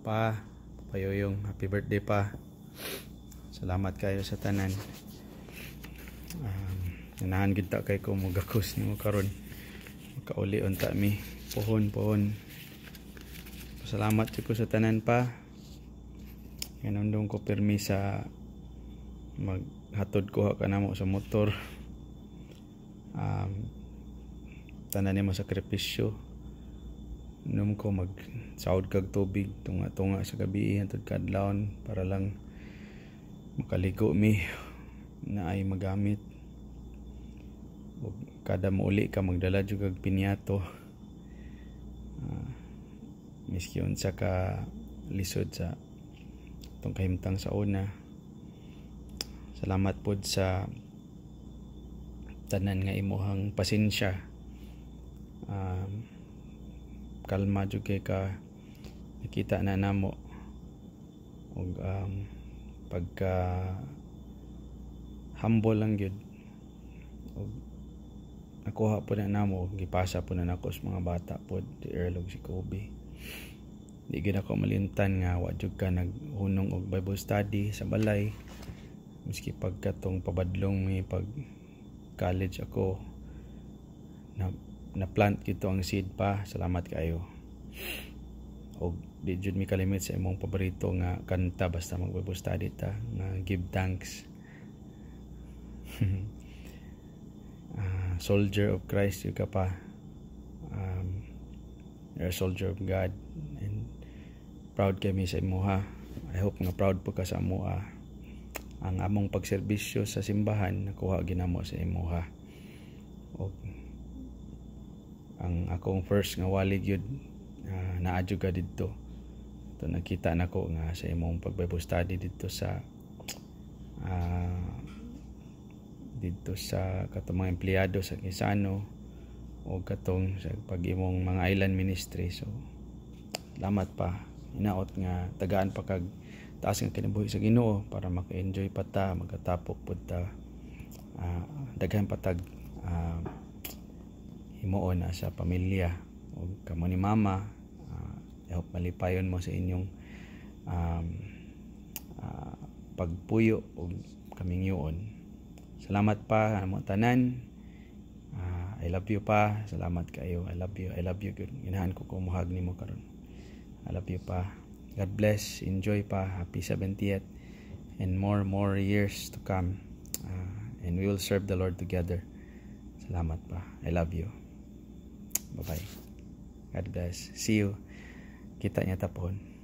pa payoyong happy birthday pa salamat kayo sa tanan um, nanahan kita kay ko mugakos ni mo karon makauli on ta mi pohon pohon salamat ko sa tanan pa ganun dong ko permi sa maghatod ko ka mo sa motor um, tanan ni mo sakripisyo inom ko mag saod kag tubig tunga-tunga sa gabi hantod kadlawon para lang makaligo mi na ay magamit o kada mauli ka magdala jud kag pinyato uh, miski unsa ka lisod sa tong kahimtang sa una salamat pod sa tanan nga imuhang pasensya kalma jud kay ka nakita na namo og um, pagka humble lang gyud og nakuha po na namo gipasa po na nako sa mga bata po di Erlog si Kobe di gyud ako malintan nga wa jud ka naghunong og Bible study sa balay miski pagkatong pabadlong mi pag college ako na-plant ito ang seed pa salamat kayo o di jud mi kalimit sa imong paborito nga kanta basta magbible study ta nga give thanks uh, soldier of Christ yung ka pa um, you're a soldier of God and proud kami sa imuha I hope nga proud po ka sa imuha ang among pagserbisyo sa simbahan nakuha ginamo sa imuha okay ang akong first nga walid yun uh, naadyo didto ito nakita nako nga sa imong pagbible study didto sa uh, ah, didto sa katong mga empleyado sa Kisano o katong sa pag imong mga island ministry so salamat pa inaot nga tagaan pa kag taas nga kinabuhi sa Ginoo para maka-enjoy pa ta magkatapok pud ta uh, daghan patag uh, himuon na sa pamilya o kamo ni mama uh, I hope malipayon mo sa inyong um, uh, pagpuyo o kaming yuon salamat pa mo tanan uh, I love you pa salamat kayo I love you I love you good inahan ko kumuhag mo karon I love you pa God bless enjoy pa happy 70th and more more years to come uh, and we will serve the Lord together salamat pa I love you Bye bye. God bless. See you. Kita nyata pohon.